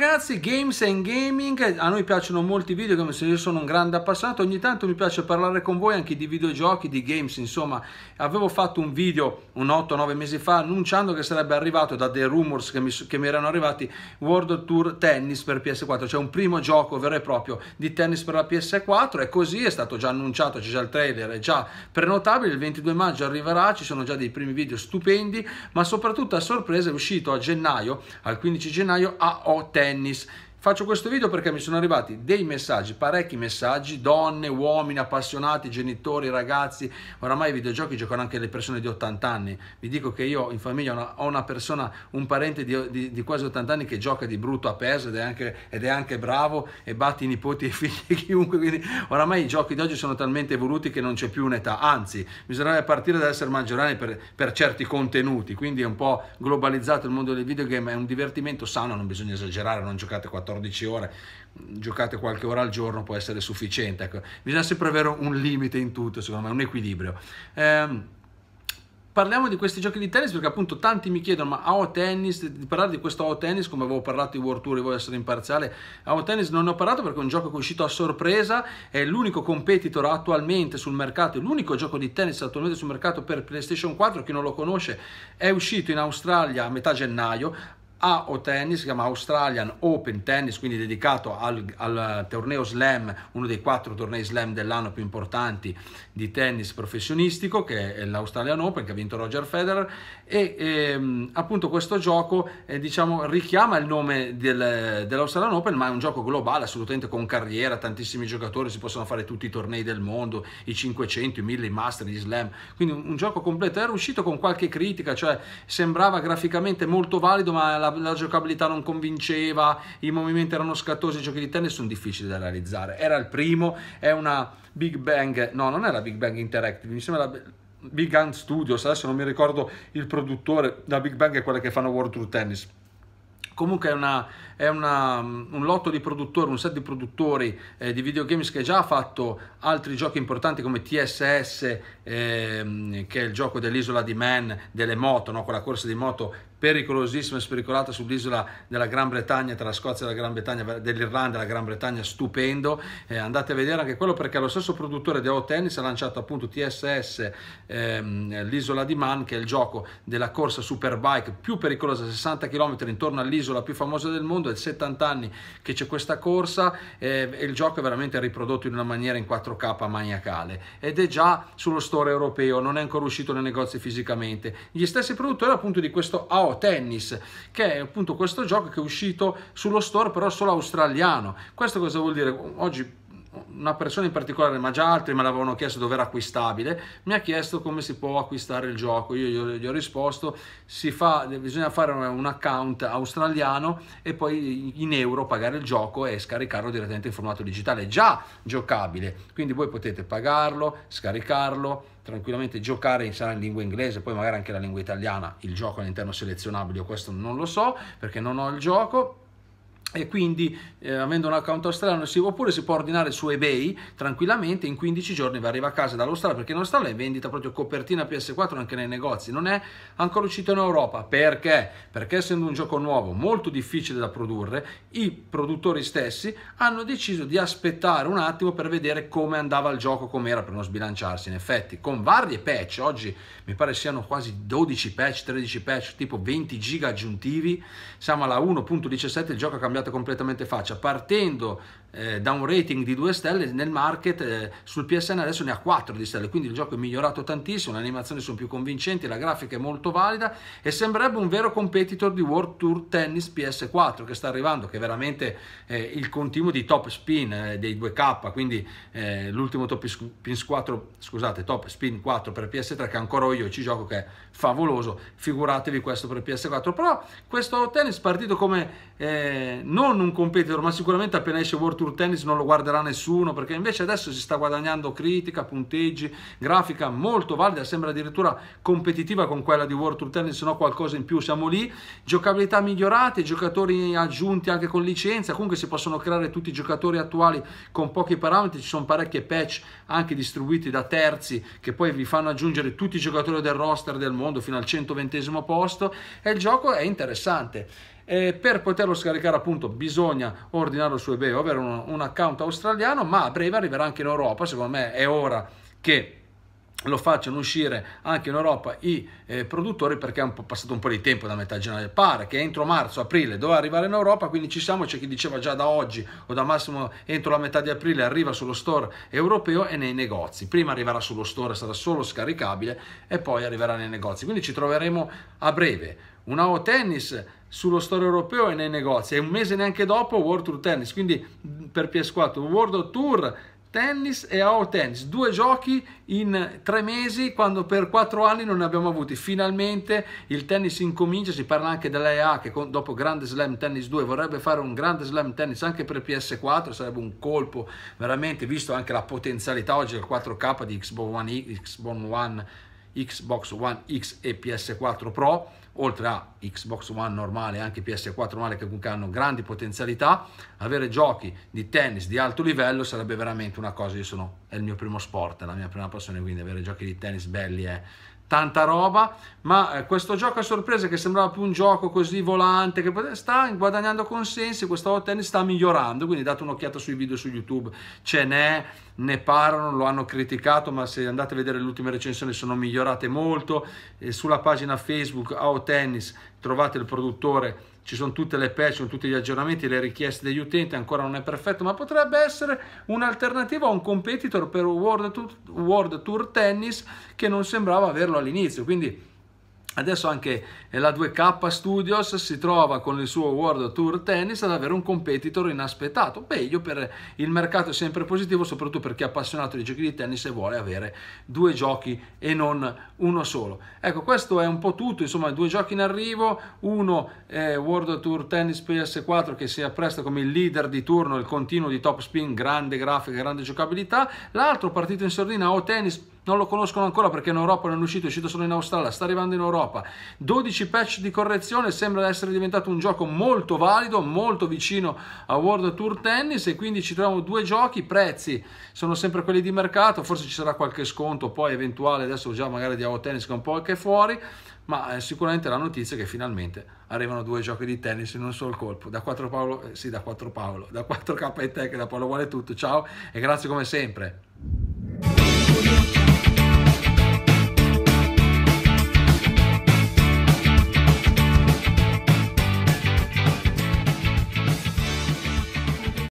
ragazzi, Games and Gaming, a noi piacciono molti video, come se io sono un grande appassionato, ogni tanto mi piace parlare con voi anche di videogiochi, di games, insomma, avevo fatto un video un 8-9 mesi fa annunciando che sarebbe arrivato da dei rumors che mi, che mi erano arrivati World Tour Tennis per PS4, cioè un primo gioco vero e proprio di tennis per la PS4 e così è stato già annunciato, c'è già il trailer, è già prenotabile, il 22 maggio arriverà, ci sono già dei primi video stupendi, ma soprattutto a sorpresa è uscito a gennaio, al 15 gennaio, a AOT Dennis Faccio questo video perché mi sono arrivati dei messaggi, parecchi messaggi, donne, uomini, appassionati, genitori, ragazzi. Oramai i videogiochi giocano anche le persone di 80 anni. Vi dico che io in famiglia ho una, persona, un parente di, di, di, quasi 80 anni che gioca di brutto a PES ed è anche, ed è anche bravo e batte i nipoti e i figli di chiunque. Quindi oramai i giochi di oggi sono talmente evoluti che non c'è più un'età. Anzi, bisognerebbe partire dall'essere maggioranni per, per certi contenuti. Quindi è un po' globalizzato il mondo dei videogame, è un divertimento sano, non bisogna esagerare, non giocate 14 14 ore, mm, giocate qualche ora al giorno può essere sufficiente. Ecco, bisogna sempre avere un limite in tutto, secondo me, un equilibrio. Eh, parliamo di questi giochi di tennis perché appunto tanti mi chiedono ma AO Tennis, di parlare di questo AO Tennis come avevo parlato di World Tour, e voglio essere imparziale AO ah, Tennis non ne ho parlato perché è un gioco che è uscito a sorpresa è l'unico competitor attualmente sul mercato, l'unico gioco di tennis attualmente sul mercato per PlayStation 4 chi non lo conosce è uscito in Australia a metà gennaio AO Tennis, si chiama Australian Open Tennis, quindi dedicato al, al, torneo Slam, uno dei quattro tornei Slam dell'anno più importanti di tennis professionistico, che è l'Australian Open, che ha vinto Roger Federer, e ehm, appunto questo gioco eh, diciamo, richiama il nome del, dell'Australian Open, ma è un gioco globale, assolutamente con carriera, tantissimi giocatori, si possono fare tutti i tornei del mondo, i 500, i 1000, i Master, gli Slam, quindi un, un gioco completo. Era uscito con qualche critica, cioè sembrava graficamente molto valido, ma la la, la, giocabilità non convinceva, i movimenti erano scattosi, i giochi di tennis sono difficili da realizzare. Era il primo, è una Big Bang, no, non era Big Bang Interactive, mi sembra la Big Hand Studios, adesso non mi ricordo il produttore, la Big Bang è quella che fanno World Tour Tennis comunque è, una, è una, un lotto di produttori, un set di produttori eh, di videogames che già ha fatto altri giochi importanti come TSS, ehm, che è il gioco dell'isola di Man, delle moto, no? quella corsa di moto pericolosissima e spericolata sull'isola della Gran Bretagna, tra la Scozia e la Gran Bretagna, dell'Irlanda e la Gran Bretagna, stupendo. Eh, andate a vedere anche quello perché lo stesso produttore di Hot Tennis ha lanciato appunto TSS, ehm, l'isola di Man, che è il gioco della corsa superbike più pericolosa, 60 km intorno all'isola più famosa del mondo, è 70 anni che c'è questa corsa eh, e il gioco è veramente riprodotto in una maniera in 4K maniacale ed è già sullo store europeo, non è ancora uscito nei negozi fisicamente. Gli stessi produttori appunto di questo AO Tennis, che è appunto questo gioco che è uscito sullo store però solo australiano. Questo cosa vuol dire? Oggi una persona in particolare, ma già altri me l'avevano chiesto dove era acquistabile, mi ha chiesto come si può acquistare il gioco. Io gli ho, risposto, fa, bisogna fare un account australiano e poi in euro pagare il gioco e scaricarlo direttamente in formato digitale, già giocabile. Quindi voi potete pagarlo, scaricarlo, tranquillamente giocare sarà in lingua inglese, poi magari anche la lingua italiana, il gioco all'interno selezionabile, io questo non lo so perché non ho il gioco e quindi eh, avendo un account australiano si, oppure si può ordinare su ebay tranquillamente in 15 giorni vi arriva a casa dall'Australia perché in Australia è vendita proprio copertina PS4 anche nei negozi non è ancora uscito in Europa perché? perché essendo un gioco nuovo molto difficile da produrre i produttori stessi hanno deciso di aspettare un attimo per vedere come andava il gioco com'era per non sbilanciarsi in effetti con varie patch oggi mi pare siano quasi 12 patch 13 patch tipo 20 giga aggiuntivi siamo alla 1.17 il gioco ha cambiato cambiato completamente faccia, partendo eh, da un rating di 2 stelle nel market eh, sul PSN adesso ne ha 4 di stelle quindi il gioco è migliorato tantissimo le animazioni sono più convincenti la grafica è molto valida e sembrerebbe un vero competitor di World Tour Tennis PS4 che sta arrivando che è veramente eh, il continuo di top spin eh, dei 2K quindi eh, l'ultimo top spin, 4, scusate, top spin 4 per PS3 che ancora io ci gioco che è favoloso figuratevi questo per PS4 però questo tennis partito come eh, non un competitor ma sicuramente appena esce World Tour Tour Tennis non lo guarderà nessuno perché invece adesso si sta guadagnando critica, punteggi, grafica molto valida, sembra addirittura competitiva con quella di World Tour Tennis, se no qualcosa in più siamo lì, giocabilità migliorate, giocatori aggiunti anche con licenza, comunque si possono creare tutti i giocatori attuali con pochi parametri, ci sono parecchie patch anche distribuiti da terzi che poi vi fanno aggiungere tutti i giocatori del roster del mondo fino al 120 posto e il gioco è interessante. Eh, per poterlo scaricare appunto bisogna ordinarlo su eBay o avere un, un account australiano, ma a breve arriverà anche in Europa, secondo me è ora che lo facciano uscire anche in Europa i eh, produttori perché è un passato un po' di tempo da metà gennaio pare che entro marzo aprile doveva arrivare in Europa quindi ci siamo c'è chi diceva già da oggi o da massimo entro la metà di aprile arriva sullo store europeo e nei negozi prima arriverà sullo store sarà solo scaricabile e poi arriverà nei negozi quindi ci troveremo a breve un AO Tennis sullo store europeo e nei negozi e un mese neanche dopo World Tour Tennis quindi per PS4 World Tour Tennis e AO Tennis due giochi in tre mesi quando per quattro anni non ne abbiamo avuti finalmente il tennis incomincia si parla anche dell'EA che dopo Grande Slam Tennis 2 vorrebbe fare un Grande Slam Tennis anche per PS4 sarebbe un colpo veramente visto anche la potenzialità oggi del 4K di Xbox One X, Xbox One Xbox One X e PS4 Pro, oltre a Xbox One normale e anche PS4 normale che comunque hanno grandi potenzialità, avere giochi di tennis di alto livello sarebbe veramente una cosa, io sono, è il mio primo sport, è la mia prima passione, quindi avere giochi di tennis belli è tanta roba, ma eh, questo gioco a sorpresa che sembrava più un gioco così volante, che sta guadagnando consensi, questa Hotel sta migliorando, quindi date un'occhiata sui video su YouTube, ce n'è, ne parlano, lo hanno criticato, ma se andate a vedere le ultime recensioni sono migliorate molto, e sulla pagina Facebook AO Tennis trovate il produttore ci sono tutte le patch, sono tutti gli aggiornamenti, le richieste degli utenti, ancora non è perfetto, ma potrebbe essere un'alternativa a un competitor per World Tour, World Tour Tennis che non sembrava averlo all'inizio. Quindi Adesso anche la 2K Studios si trova con il suo World Tour Tennis ad avere un competitor inaspettato. Beh, io per il mercato è sempre positivo, soprattutto per chi è appassionato di giochi di tennis e vuole avere due giochi e non uno solo. Ecco, questo è un po' tutto, insomma, due giochi in arrivo, uno è World Tour Tennis PS4 che si appresta come il leader di turno, il continuo di top spin, grande grafica, grande giocabilità, l'altro partito in sordina o tennis non lo conoscono ancora perché in Europa non è uscito, è uscito solo in Australia, sta arrivando in Europa. 12 patch di correzione, sembra essere diventato un gioco molto valido, molto vicino a World Tour Tennis e quindi ci troviamo due giochi, prezzi sono sempre quelli di mercato, forse ci sarà qualche sconto poi eventuale, adesso già magari di Out Tennis che è un po' anche fuori, ma è eh, sicuramente la notizia è che finalmente arrivano due giochi di tennis in un solo colpo. Da 4 Paolo, eh, sì, da 4 Paolo, da 4K e Tech, da Paolo Vuole Tutto. Ciao e grazie come sempre.